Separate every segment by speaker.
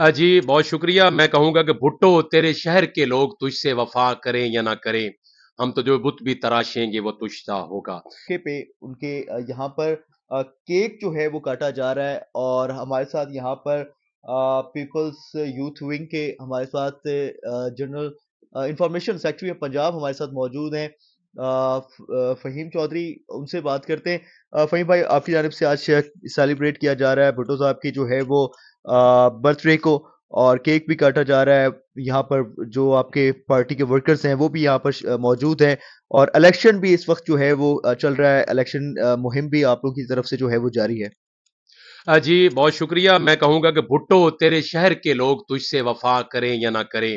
Speaker 1: हाँ जी बहुत शुक्रिया मैं कहूंगा कि भुट्टो तेरे शहर के लोग तुझसे वफा करें या ना करें हम तो जो बुत भी तराशेंगे वो तुझता होगा
Speaker 2: के पे उनके यहाँ पर केक जो है वो काटा जा रहा है और हमारे साथ यहाँ पर पीपल्स यूथ विंग के हमारे साथ general information secretary of Punjab हमारे साथ मौजूद हैं फ़हीम चौधरी उनसे बात करते हैं फ़हीम भाई आपकी जानब से आज सेलिब्रेट किया जा रहा है भुटो साहब की जो है वो बर्थडे को और केक भी काटा जा रहा है यहाँ पर जो आपके पार्टी के वर्कर्स हैं वो भी यहाँ पर मौजूद हैं और इलेक्शन भी इस वक्त जो है वो चल रहा है इलेक्शन मुहिम भी आप लोगों की तरफ से जो है वो जारी है
Speaker 1: जी बहुत शुक्रिया मैं कहूंगा कि भुट्टो तेरे शहर के लोग तुझसे वफा करें या ना करें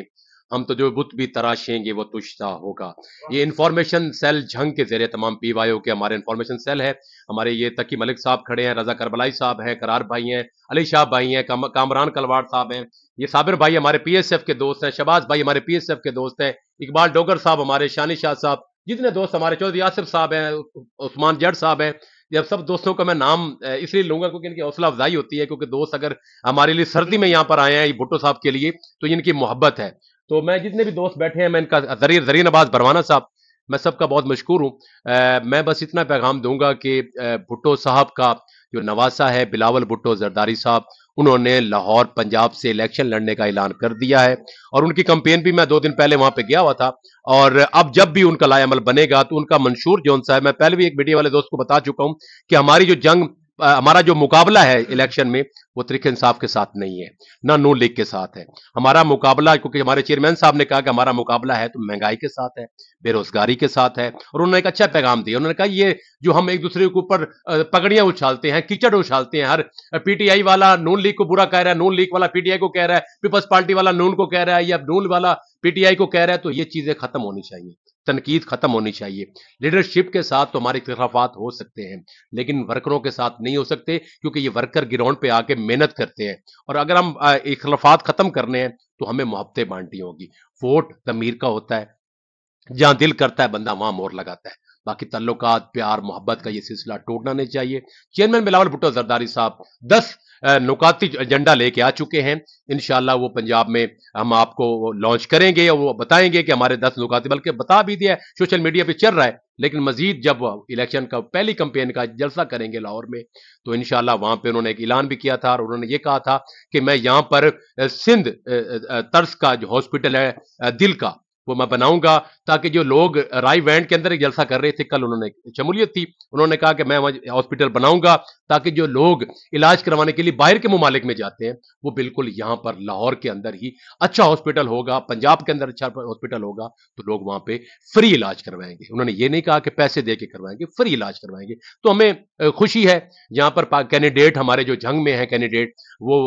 Speaker 1: हम तो जो बुत भी तराशेंगे वो तुझता होगा ये इन्फॉर्मेशन सेल झंग के जरिए तमाम पी के हमारे इन्फॉर्मेशन सेल है हमारे ये तकी मलिक साहब खड़े हैं रजा करबलाई साहब हैं करार भाई हैं अली शाह भाई हैं काम, कामरान कलवाड़ साहब हैं ये साबिर भाई हमारे पीएसएफ के दोस्त हैं शबाज भाई हमारे पीएसएफ के दोस्त हैं इकबाल डोगर साहब हमारे शानी शाह साहब जितने दोस्त हमारे चौधरी आसिफ साहब हैं उस्मान जट साहब हैं जब सब दोस्तों का मैं नाम इसलिए लूंगा क्योंकि इनकी हौसला अफजाई होती है क्योंकि दोस्त अगर हमारे लिए सर्दी में यहाँ पर आए हैं ये भुट्टो साहब के लिए तो इनकी मोहब्बत है तो मैं जितने भी दोस्त बैठे हैं मैं इनका जरीर जरीन आबाद बरवाना साहब मैं सबका बहुत मशहूर हूँ मैं बस इतना पैगाम दूंगा कि भुट्टो साहब का जो नवासा है बिलावल भुट्टो जरदारी साहब उन्होंने लाहौर पंजाब से इलेक्शन लड़ने का ऐलान कर दिया है और उनकी कंपेन भी मैं दो दिन पहले वहां पे गया हुआ था और अब जब भी उनका अमल बनेगा तो उनका मंशूर जोन सा है मैं पहले भी एक मीडिया वाले दोस्त को बता चुका हूं कि हमारी जो जंग हमारा जो मुकाबला है इलेक्शन में वो तरीके इंसाफ के साथ नहीं है ना नो लीग के साथ है हमारा मुकाबला क्योंकि हमारे चेयरमैन साहब ने कहा कि हमारा मुकाबला है तो महंगाई के साथ है बेरोजगारी के साथ है और उन्होंने एक अच्छा पैगाम दिया उन्होंने कहा ये जो हम एक दूसरे के ऊपर पगड़ियां उछालते हैं कीचड़ उछालते हैं हर पीटीआई वाला नून लीग को बुरा कह रहा है नून लीग वाला पीटीआई को कह रहा है पीपल्स पार्टी वाला नून को कह रहा है या नून वाला पीटीआई को कह रहा है तो ये चीजें खत्म होनी चाहिए तनकीद खत्म होनी चाहिए लीडरशिप के साथ तो हमारे इख्तलाफात हो सकते हैं लेकिन वर्करों के साथ नहीं हो सकते क्योंकि ये वर्कर ग्राउंड पे आके मेहनत करते हैं और अगर हम इखलाफात खत्म करने हैं तो हमें मुहब्बतें बांटनी होगी वोट तमीर का होता है जहां दिल करता है बंदा वहां मोर लगाता है बाकी तल्लुकात प्यार मोहब्बत का ये सिलसिला टूटना नहीं चाहिए चेयरमैन बिलावल भुट्टो जरदारी साहब दस नुकाती एजेंडा लेके आ चुके हैं इन वो पंजाब में हम आपको लॉन्च करेंगे और वो बताएंगे कि हमारे दस नुकाती बल्कि बता भी दिया है सोशल मीडिया पे चल रहा है लेकिन मजीद जब इलेक्शन का पहली कंपेन का जलसा करेंगे लाहौर में तो इन वहां पे उन्होंने एक ऐलान भी किया था और उन्होंने ये कहा था कि मैं यहाँ पर सिंध तर्स का जो हॉस्पिटल है दिल का वो मैं बनाऊंगा ताकि जो लोग राय वैंड के अंदर एक जलसा कर रहे थे कल उन्होंने शमूलियत थी उन्होंने कहा कि मैं हॉस्पिटल बनाऊंगा ताकि जो लोग इलाज करवाने के लिए बाहर के ममालिक में जाते हैं वो बिल्कुल यहाँ पर लाहौर के अंदर ही अच्छा हॉस्पिटल होगा पंजाब के अंदर अच्छा हॉस्पिटल होगा तो लोग वहाँ पे फ्री इलाज करवाएंगे उन्होंने ये नहीं कहा कि पैसे दे के करवाएंगे फ्री इलाज करवाएंगे तो हमें खुशी है यहाँ पर कैंडिडेट हमारे जो जंग में है कैंडिडेट वो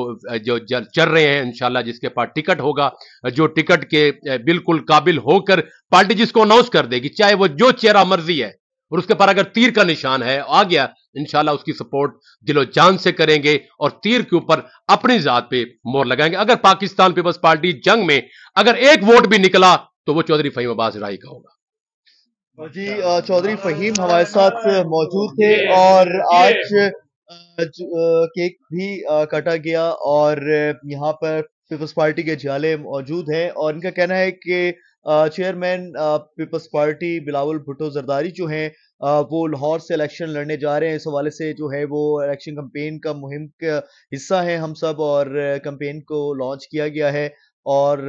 Speaker 1: जो चल रहे हैं इंशाला जिसके पास टिकट होगा जो टिकट के बिल्कुल काबिल होकर पार्टी जिसको अनाउंस कर देगी चाहे वो जो चेहरा मर्जी है और उसके पर अगर तीर का निशान है आ गया इंशाल्लाह उसकी सपोर्ट दिलो जान से करेंगे और तीर के ऊपर अपनी जात पे मोर लगाएंगे अगर पाकिस्तान पीपल्स पार्टी जंग में अगर एक वोट भी निकला तो वो चौधरी फहीम अब्बास राय का होगा
Speaker 2: जी चौधरी फहीम हमारे साथ मौजूद थे और आज केक भी काटा गया और यहाँ पर पीपल्स पार्टी के जाले मौजूद हैं और इनका कहना है कि chairman Peoples Party Bilawal Bhutto Zardari जो हैं वो लाहौर से इलेक्शन लड़ने जा रहे हैं इस हवाले से जो है वो इलेक्शन कंपेन का मुहिम का हिस्सा है हम सब और कंपेन को लॉन्च किया गया है और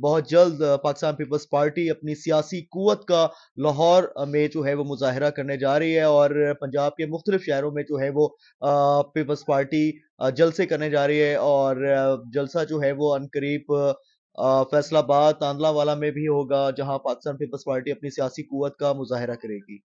Speaker 2: बहुत जल्द पाकिस्तान पीपल्स पार्टी अपनी सियासी कुत का लाहौर में जो है वो मुजाहरा करने जा रही है और पंजाब के मुख्तलिफ शहरों में जो है वो पीपल्स पार्टी जलसे करने जा रही है और जलसा जो है वो अनकरीब फैसलाबाद वाला में भी होगा जहां पाकिस्तान पीपल्स पार्टी अपनी सियासी कुत का मुजाहरा करेगी